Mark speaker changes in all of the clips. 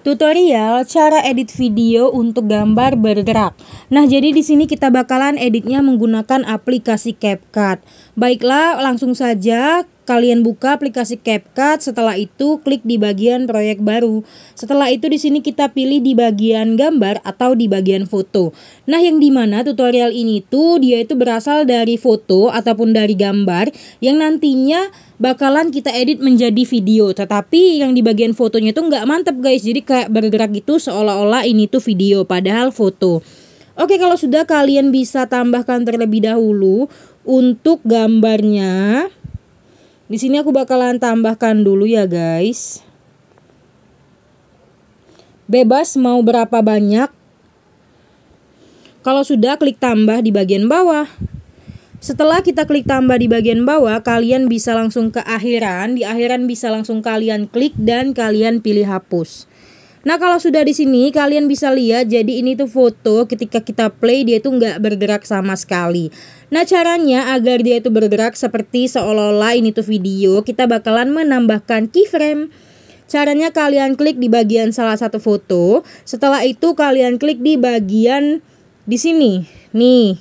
Speaker 1: Tutorial cara edit video untuk gambar bergerak. Nah, jadi di sini kita bakalan editnya menggunakan aplikasi CapCut. Baiklah, langsung saja kalian buka aplikasi CapCut, setelah itu klik di bagian proyek baru. Setelah itu di sini kita pilih di bagian gambar atau di bagian foto. Nah, yang dimana tutorial ini tuh dia itu berasal dari foto ataupun dari gambar yang nantinya bakalan kita edit menjadi video. Tetapi yang di bagian fotonya tuh nggak mantep guys, jadi kayak bergerak gitu seolah-olah ini tuh video padahal foto. Oke, kalau sudah kalian bisa tambahkan terlebih dahulu untuk gambarnya. Di sini aku bakalan tambahkan dulu ya guys. Bebas mau berapa banyak. Kalau sudah klik tambah di bagian bawah. Setelah kita klik tambah di bagian bawah, kalian bisa langsung ke akhiran. Di akhiran bisa langsung kalian klik dan kalian pilih hapus. Nah kalau sudah di sini kalian bisa lihat jadi ini tuh foto ketika kita play dia tuh nggak bergerak sama sekali. Nah caranya agar dia itu bergerak seperti seolah-olah ini tuh video kita bakalan menambahkan keyframe. Caranya kalian klik di bagian salah satu foto, setelah itu kalian klik di bagian di sini. Nih,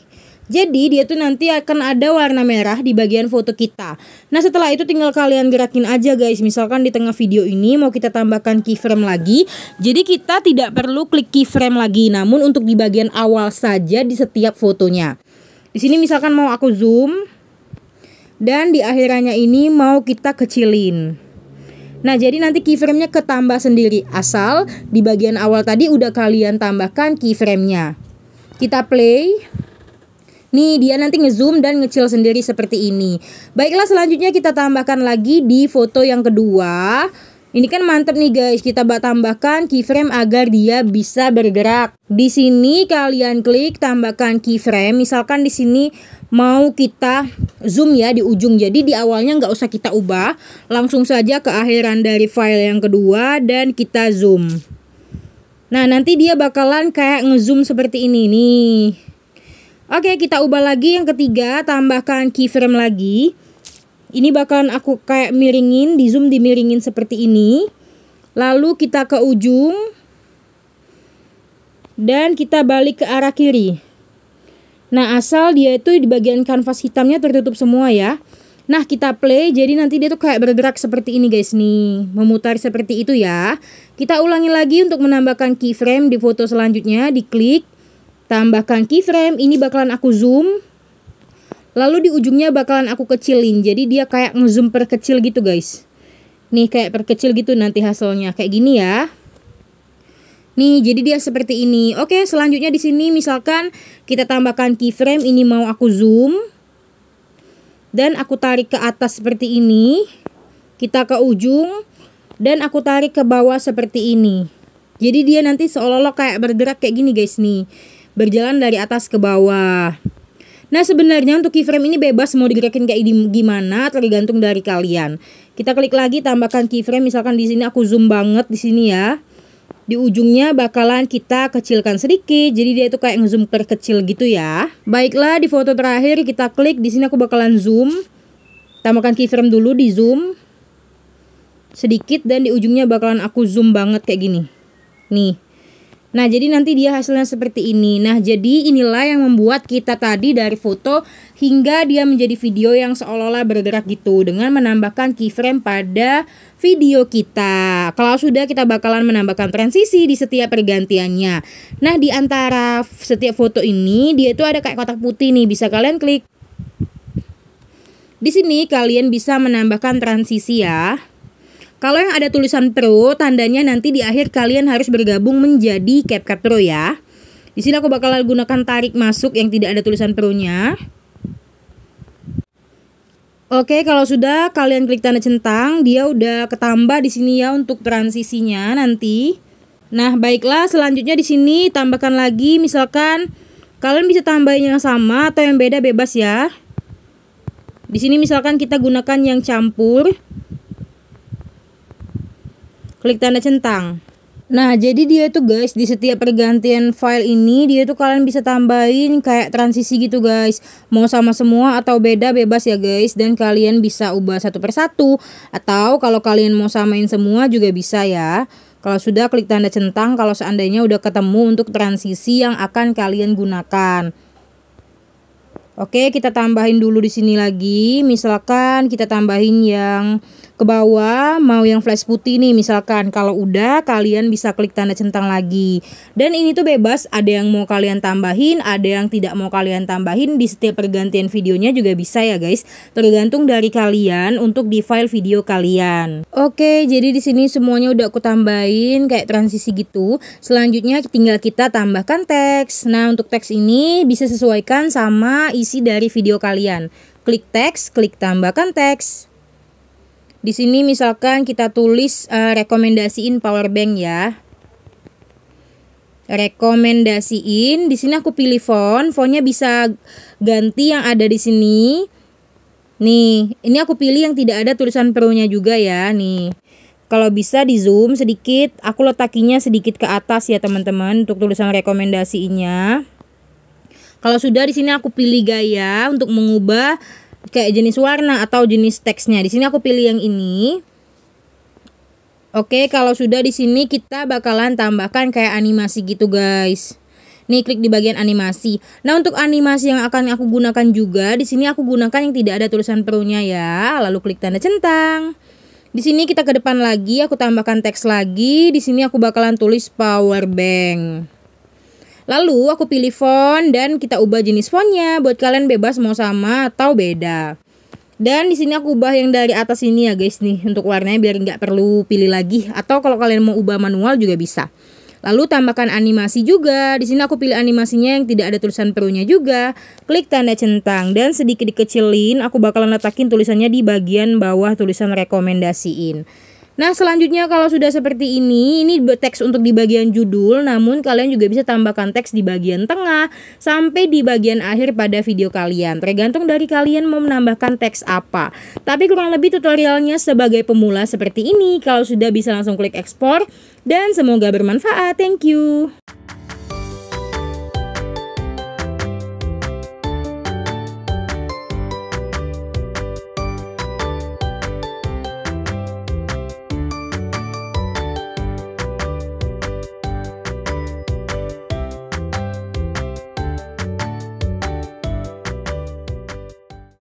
Speaker 1: jadi dia tuh nanti akan ada warna merah di bagian foto kita. Nah setelah itu tinggal kalian gerakin aja guys. Misalkan di tengah video ini mau kita tambahkan keyframe lagi. Jadi kita tidak perlu klik keyframe lagi. Namun untuk di bagian awal saja di setiap fotonya. Di sini misalkan mau aku zoom. Dan di akhirannya ini mau kita kecilin. Nah, jadi nanti keyframe-nya ketambah sendiri asal di bagian awal tadi udah kalian tambahkan keyframe-nya. Kita play. Nih dia nanti ngezoom dan ngecil sendiri seperti ini. Baiklah selanjutnya kita tambahkan lagi di foto yang kedua. Ini kan mantep nih guys, kita bak tambahkan keyframe agar dia bisa bergerak. Di sini kalian klik tambahkan keyframe, misalkan di sini mau kita zoom ya di ujung. Jadi di awalnya nggak usah kita ubah, langsung saja ke akhiran dari file yang kedua dan kita zoom. Nah nanti dia bakalan kayak ngezoom seperti ini nih. Oke, kita ubah lagi yang ketiga, tambahkan keyframe lagi. Ini bakalan aku kayak miringin, di zoom dimiringin seperti ini. Lalu kita ke ujung. Dan kita balik ke arah kiri. Nah, asal dia itu di bagian kanvas hitamnya tertutup semua ya. Nah, kita play, jadi nanti dia tuh kayak bergerak seperti ini guys nih, memutar seperti itu ya. Kita ulangi lagi untuk menambahkan keyframe di foto selanjutnya, diklik. Tambahkan keyframe, ini bakalan aku zoom. Lalu di ujungnya bakalan aku kecilin, jadi dia kayak ngezoom perkecil gitu guys. Nih kayak perkecil gitu nanti hasilnya, kayak gini ya. Nih, jadi dia seperti ini. Oke, selanjutnya di sini misalkan kita tambahkan keyframe, ini mau aku zoom. Dan aku tarik ke atas seperti ini. Kita ke ujung dan aku tarik ke bawah seperti ini. Jadi dia nanti seolah-olah kayak bergerak kayak gini guys nih berjalan dari atas ke bawah. Nah sebenarnya untuk keyframe ini bebas mau digerakin kayak gimana tergantung dari kalian. Kita klik lagi tambahkan keyframe misalkan di sini aku zoom banget di sini ya. Di ujungnya bakalan kita kecilkan sedikit jadi dia itu kayak ngezoom kecil gitu ya. Baiklah di foto terakhir kita klik di sini aku bakalan zoom. Tambahkan keyframe dulu di zoom sedikit dan di ujungnya bakalan aku zoom banget kayak gini. Nih. Nah, jadi nanti dia hasilnya seperti ini. Nah, jadi inilah yang membuat kita tadi dari foto hingga dia menjadi video yang seolah-olah bergerak gitu dengan menambahkan keyframe pada video kita. Kalau sudah kita bakalan menambahkan transisi di setiap pergantiannya. Nah, di antara setiap foto ini dia itu ada kayak kotak putih nih, bisa kalian klik. Di sini kalian bisa menambahkan transisi ya. Kalau yang ada tulisan Pro, tandanya nanti di akhir kalian harus bergabung menjadi CapCut Pro ya. Di sini aku bakal gunakan tarik masuk yang tidak ada tulisan Pro-nya. Oke, kalau sudah kalian klik tanda centang, dia udah ketambah di sini ya untuk transisinya nanti. Nah, baiklah selanjutnya di sini tambahkan lagi misalkan kalian bisa tambahin yang sama atau yang beda bebas ya. Di sini misalkan kita gunakan yang campur klik tanda centang. Nah, jadi dia tuh guys, di setiap pergantian file ini, dia tuh kalian bisa tambahin kayak transisi gitu guys. Mau sama semua atau beda bebas ya guys. Dan kalian bisa ubah satu persatu. Atau kalau kalian mau samain semua juga bisa ya. Kalau sudah klik tanda centang kalau seandainya udah ketemu untuk transisi yang akan kalian gunakan. Oke, kita tambahin dulu di sini lagi. Misalkan kita tambahin yang ke bawah mau yang flash putih nih misalkan kalau udah kalian bisa klik tanda centang lagi dan ini tuh bebas ada yang mau kalian tambahin ada yang tidak mau kalian tambahin di setiap pergantian videonya juga bisa ya guys tergantung dari kalian untuk di file video kalian oke jadi di sini semuanya udah aku tambahin kayak transisi gitu selanjutnya tinggal kita tambahkan teks nah untuk teks ini bisa sesuaikan sama isi dari video kalian klik teks klik tambahkan teks di sini misalkan kita tulis uh, rekomendasiin power bank ya. Rekomendasiin, di sini aku pilih font, fontnya bisa ganti yang ada di sini. Nih, ini aku pilih yang tidak ada tulisan perunya juga ya, nih. Kalau bisa di zoom sedikit, aku letakinya sedikit ke atas ya teman-teman untuk tulisan rekomendasiinnya Kalau sudah di sini aku pilih gaya untuk mengubah kayak jenis warna atau jenis teksnya. Di sini aku pilih yang ini. Oke, kalau sudah di sini kita bakalan tambahkan kayak animasi gitu, guys. Nih klik di bagian animasi. Nah, untuk animasi yang akan aku gunakan juga, di sini aku gunakan yang tidak ada tulisan perunya ya. Lalu klik tanda centang. Di sini kita ke depan lagi, aku tambahkan teks lagi. Di sini aku bakalan tulis power bank. Lalu aku pilih font dan kita ubah jenis fontnya. Buat kalian bebas mau sama atau beda. Dan di sini aku ubah yang dari atas ini ya guys nih untuk warnanya biar nggak perlu pilih lagi atau kalau kalian mau ubah manual juga bisa. Lalu tambahkan animasi juga. Di sini aku pilih animasinya yang tidak ada tulisan perunya juga. Klik tanda centang dan sedikit dikecilin aku bakalan letakin tulisannya di bagian bawah tulisan rekomendasiin. Nah, selanjutnya kalau sudah seperti ini, ini teks untuk di bagian judul, namun kalian juga bisa tambahkan teks di bagian tengah sampai di bagian akhir pada video kalian. Tergantung dari kalian mau menambahkan teks apa. Tapi kurang lebih tutorialnya sebagai pemula seperti ini. Kalau sudah bisa langsung klik ekspor dan semoga bermanfaat. Thank you.